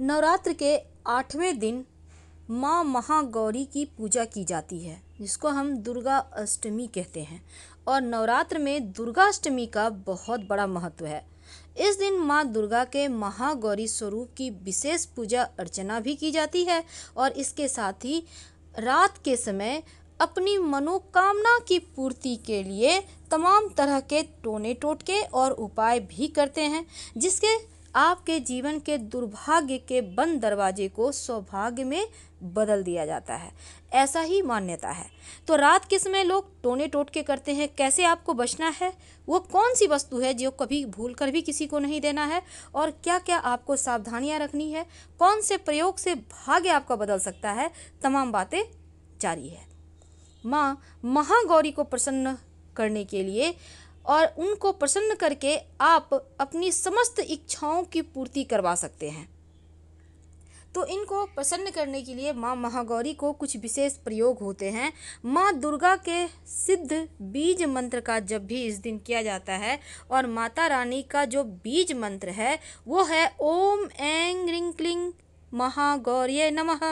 नवरात्र के आठवें दिन माँ महागौरी की पूजा की जाती है जिसको हम दुर्गा अष्टमी कहते हैं और नवरात्र में दुर्गा अष्टमी का बहुत बड़ा महत्व है इस दिन माँ दुर्गा के महागौरी स्वरूप की विशेष पूजा अर्चना भी की जाती है और इसके साथ ही रात के समय अपनी मनोकामना की पूर्ति के लिए तमाम तरह के टोने टोटके और उपाय भी करते हैं जिसके आपके जीवन के दुर्भाग्य के बंद दरवाजे को सौभाग्य में बदल दिया जाता है ऐसा ही मान्यता है तो रात के समय लोग टोने टोटके करते हैं कैसे आपको बचना है वो कौन सी वस्तु है जो कभी भूल कर भी किसी को नहीं देना है और क्या क्या आपको सावधानियां रखनी है कौन से प्रयोग से भाग्य आपका बदल सकता है तमाम बातें जारी है माँ महागौरी को प्रसन्न करने के लिए और उनको प्रसन्न करके आप अपनी समस्त इच्छाओं की पूर्ति करवा सकते हैं तो इनको प्रसन्न करने के लिए माँ महागौरी को कुछ विशेष प्रयोग होते हैं माँ दुर्गा के सिद्ध बीज मंत्र का जब भी इस दिन किया जाता है और माता रानी का जो बीज मंत्र है वो है ओम एंग रिंकलिंग क्लिंग महागौर्य नमः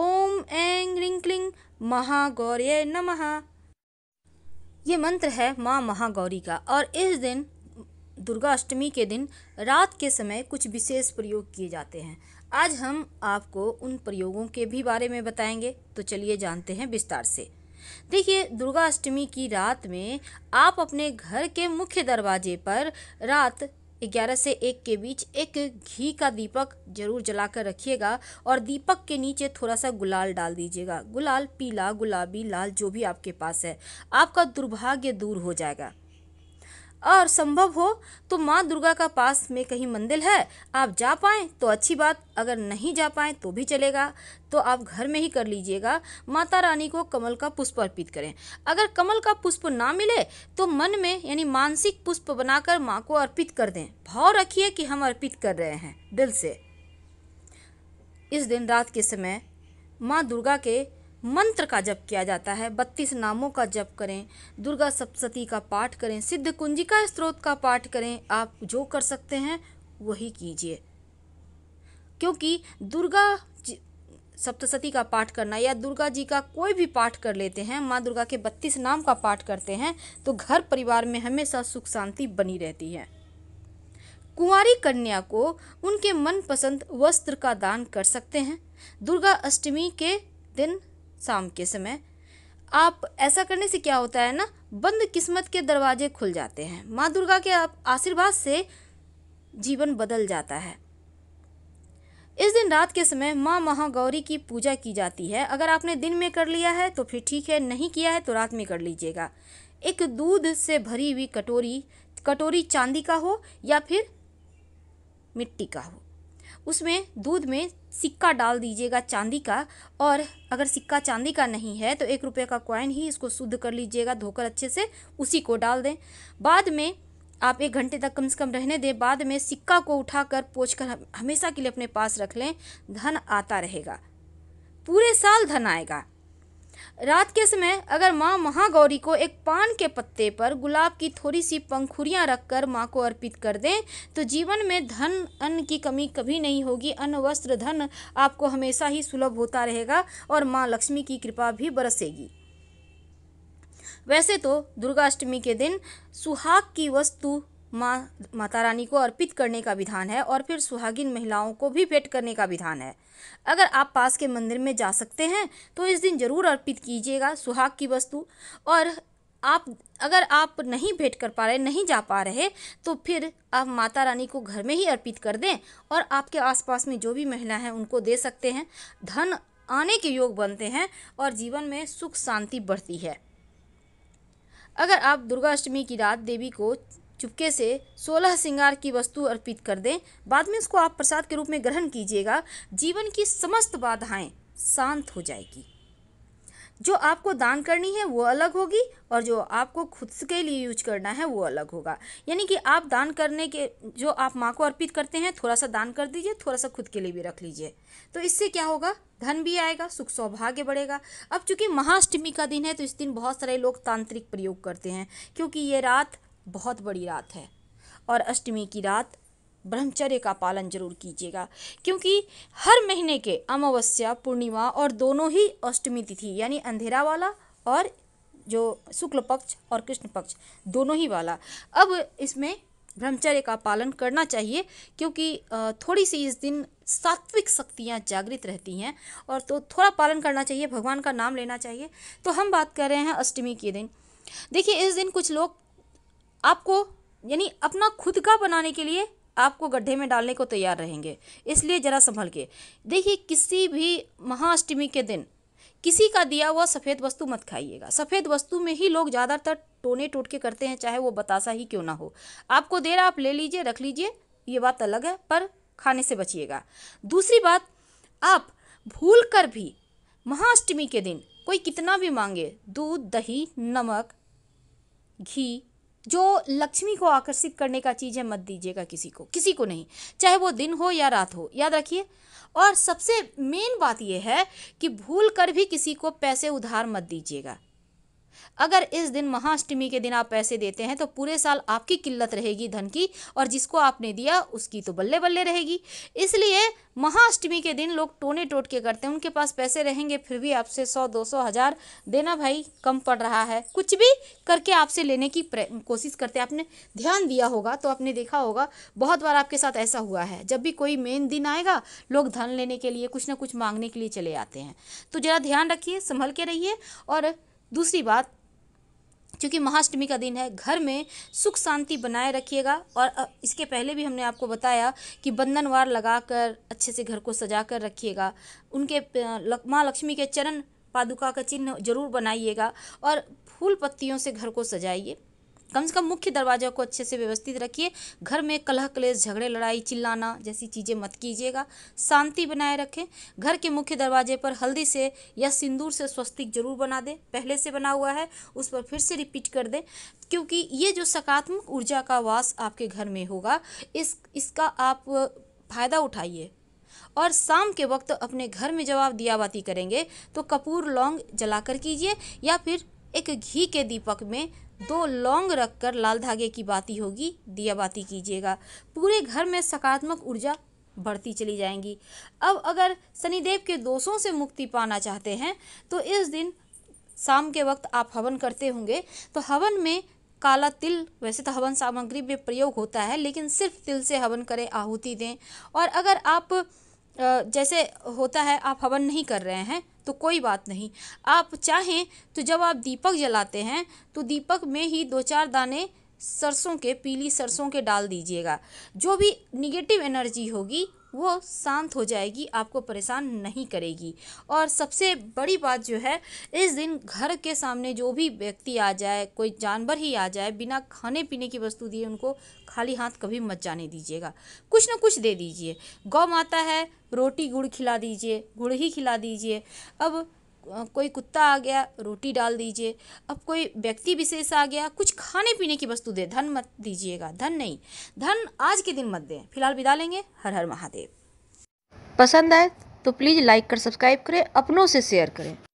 ओम एंग रिंकलिंग क्लिंग महागौर्य नमः ये मंत्र है माँ महागौरी का और इस दिन दुर्गा अष्टमी के दिन रात के समय कुछ विशेष प्रयोग किए जाते हैं आज हम आपको उन प्रयोगों के भी बारे में बताएंगे तो चलिए जानते हैं विस्तार से देखिए दुर्गा अष्टमी की रात में आप अपने घर के मुख्य दरवाजे पर रात ग्यारह से एक के बीच एक घी का दीपक जरूर जलाकर रखिएगा और दीपक के नीचे थोड़ा सा गुलाल डाल दीजिएगा गुलाल पीला गुलाबी लाल जो भी आपके पास है आपका दुर्भाग्य दूर हो जाएगा और संभव हो तो माँ दुर्गा का पास में कहीं मंदिर है आप जा पाएँ तो अच्छी बात अगर नहीं जा पाएँ तो भी चलेगा तो आप घर में ही कर लीजिएगा माता रानी को कमल का पुष्प अर्पित करें अगर कमल का पुष्प ना मिले तो मन में यानी मानसिक पुष्प बनाकर माँ को अर्पित कर दें भाव रखिए कि हम अर्पित कर रहे हैं दिल से इस दिन रात के समय माँ दुर्गा के मंत्र का जप किया जाता है बत्तीस नामों का जप करें दुर्गा सप्तती का पाठ करें सिद्ध कुंजिका स्त्रोत का पाठ करें आप जो कर सकते हैं वही कीजिए क्योंकि दुर्गा सप्तशती का पाठ करना या दुर्गा जी का कोई भी पाठ कर लेते हैं माँ दुर्गा के बत्तीस नाम का पाठ करते हैं तो घर परिवार में हमेशा सुख शांति बनी रहती है कुंवारी कन्या को उनके मनपसंद वस्त्र का दान कर सकते हैं दुर्गा अष्टमी के दिन शाम के समय आप ऐसा करने से क्या होता है ना बंद किस्मत के दरवाजे खुल जाते हैं माँ दुर्गा के आशीर्वाद से जीवन बदल जाता है इस दिन रात के समय माँ महागौरी की पूजा की जाती है अगर आपने दिन में कर लिया है तो फिर ठीक है नहीं किया है तो रात में कर लीजिएगा एक दूध से भरी हुई कटोरी कटोरी चांदी का हो या फिर मिट्टी का हो उसमें दूध में सिक्का डाल दीजिएगा चांदी का और अगर सिक्का चांदी का नहीं है तो एक रुपये का कॉइन ही इसको शुद्ध कर लीजिएगा धोकर अच्छे से उसी को डाल दें बाद में आप एक घंटे तक कम से कम रहने दें बाद में सिक्का को उठाकर पोछ कर हमेशा के लिए अपने पास रख लें धन आता रहेगा पूरे साल धन आएगा रात के समय अगर माँ महागौरी को एक पान के पत्ते पर गुलाब की थोड़ी सी पंखुड़ियाँ रखकर माँ को अर्पित कर दें तो जीवन में धन अन्न की कमी कभी नहीं होगी अन्न वस्त्र धन आपको हमेशा ही सुलभ होता रहेगा और माँ लक्ष्मी की कृपा भी बरसेगी वैसे तो दुर्गाष्टमी के दिन सुहाग की वस्तु माँ माता रानी को अर्पित करने का विधान है और फिर सुहागिन महिलाओं को भी भेंट करने का विधान है अगर आप पास के मंदिर में जा सकते हैं तो इस दिन ज़रूर अर्पित कीजिएगा सुहाग की वस्तु और आप अगर आप नहीं भेंट कर पा रहे नहीं जा पा रहे तो फिर आप माता रानी को घर में ही अर्पित कर दें और आपके आसपास में जो भी महिला हैं उनको दे सकते हैं धन आने के योग बनते हैं और जीवन में सुख शांति बढ़ती है अगर आप दुर्गाष्टमी की रात देवी को चुपके से सोलह श्रृंगार की वस्तु अर्पित कर दें बाद में उसको आप प्रसाद के रूप में ग्रहण कीजिएगा जीवन की समस्त बाधाएं शांत हो जाएगी जो आपको दान करनी है वो अलग होगी और जो आपको खुद के लिए यूज करना है वो अलग होगा यानी कि आप दान करने के जो आप माँ को अर्पित करते हैं थोड़ा सा दान कर दीजिए थोड़ा सा खुद के लिए भी रख लीजिए तो इससे क्या होगा धन भी आएगा सुख सौभाग्य बढ़ेगा अब चूंकि महाअष्टमी का दिन है तो इस दिन बहुत सारे लोग तांत्रिक प्रयोग करते हैं क्योंकि ये रात बहुत बड़ी रात है और अष्टमी की रात ब्रह्मचर्य का पालन जरूर कीजिएगा क्योंकि हर महीने के अमावस्या पूर्णिमा और दोनों ही अष्टमी तिथि यानी अंधेरा वाला और जो शुक्ल पक्ष और कृष्ण पक्ष दोनों ही वाला अब इसमें ब्रह्मचर्य का पालन करना चाहिए क्योंकि थोड़ी सी इस दिन सात्विक शक्तियाँ जागृत रहती हैं और तो थोड़ा पालन करना चाहिए भगवान का नाम लेना चाहिए तो हम बात कर रहे हैं अष्टमी के दिन देखिए इस दिन कुछ लोग आपको यानी अपना खुद का बनाने के लिए आपको गड्ढे में डालने को तैयार रहेंगे इसलिए ज़रा संभल के देखिए किसी भी महाअष्टमी के दिन किसी का दिया हुआ सफ़ेद वस्तु मत खाइएगा सफ़ेद वस्तु में ही लोग ज़्यादातर टोने टोट के करते हैं चाहे वो बतासा ही क्यों ना हो आपको दे रहा आप ले लीजिए रख लीजिए ये बात अलग है पर खाने से बचिएगा दूसरी बात आप भूल कर भी महाअष्टमी के दिन कोई कितना भी मांगे दूध दही नमक घी जो लक्ष्मी को आकर्षित करने का चीज़ है मत दीजिएगा किसी को किसी को नहीं चाहे वो दिन हो या रात हो याद रखिए और सबसे मेन बात यह है कि भूल कर भी किसी को पैसे उधार मत दीजिएगा अगर इस दिन महाअष्टमी के दिन आप पैसे देते हैं तो पूरे साल आपकी किल्लत रहेगी धन की और जिसको आपने दिया उसकी तो बल्ले बल्ले रहेगी इसलिए महाअष्टमी के दिन लोग टोने टोट के करते हैं उनके पास पैसे रहेंगे फिर भी आपसे सौ दो सौ हज़ार देना भाई कम पड़ रहा है कुछ भी करके आपसे लेने की कोशिश करते हैं आपने ध्यान दिया होगा तो आपने देखा होगा बहुत बार आपके साथ ऐसा हुआ है जब भी कोई मेन दिन आएगा लोग धन लेने के लिए कुछ ना कुछ मांगने के लिए चले आते हैं तो ज़रा ध्यान रखिए संभल के रहिए और दूसरी बात क्योंकि महाअष्टमी का दिन है घर में सुख शांति बनाए रखिएगा और इसके पहले भी हमने आपको बताया कि बंधनवार लगाकर अच्छे से घर को सजा कर रखिएगा उनके माँ लक्ष्मी के चरण पादुका का चिन्ह जरूर बनाइएगा और फूल पत्तियों से घर को सजाइए कम से कम मुख्य दरवाजे को अच्छे से व्यवस्थित रखिए घर में कलह कलेश झगड़े लड़ाई चिल्लाना जैसी चीज़ें मत कीजिएगा शांति बनाए रखें घर के मुख्य दरवाजे पर हल्दी से या सिंदूर से स्वस्तिक जरूर बना दें पहले से बना हुआ है उस पर फिर से रिपीट कर दें क्योंकि ये जो सकारात्मक ऊर्जा का वास आपके घर में होगा इस इसका आप फ़ायदा उठाइए और शाम के वक्त अपने घर में जब आप दियाबाती करेंगे तो कपूर लौंग जलाकर कीजिए या फिर एक घी के दीपक में दो लौंग रखकर लाल धागे की बाती होगी दिया बाती कीजिएगा पूरे घर में सकारात्मक ऊर्जा बढ़ती चली जाएंगी अब अगर शनिदेव के दोषों से मुक्ति पाना चाहते हैं तो इस दिन शाम के वक्त आप हवन करते होंगे तो हवन में काला तिल वैसे तो हवन सामग्री में प्रयोग होता है लेकिन सिर्फ तिल से हवन करें आहुति दें और अगर आप जैसे होता है आप हवन नहीं कर रहे हैं तो कोई बात नहीं आप चाहें तो जब आप दीपक जलाते हैं तो दीपक में ही दो चार दाने सरसों के पीली सरसों के डाल दीजिएगा जो भी निगेटिव एनर्जी होगी वो शांत हो जाएगी आपको परेशान नहीं करेगी और सबसे बड़ी बात जो है इस दिन घर के सामने जो भी व्यक्ति आ जाए कोई जानवर ही आ जाए बिना खाने पीने की वस्तु दिए उनको खाली हाथ कभी मत जाने दीजिएगा कुछ ना कुछ दे दीजिए गौ माता है रोटी गुड़ खिला दीजिए गुड़ ही खिला दीजिए अब कोई कुत्ता आ गया रोटी डाल दीजिए अब कोई व्यक्ति विशेष आ गया कुछ खाने पीने की वस्तु दे धन मत दीजिएगा धन नहीं धन आज के दिन मत दें फिलहाल विदा लेंगे हर हर महादेव पसंद आए तो प्लीज़ लाइक कर सब्सक्राइब करें अपनों से शेयर करें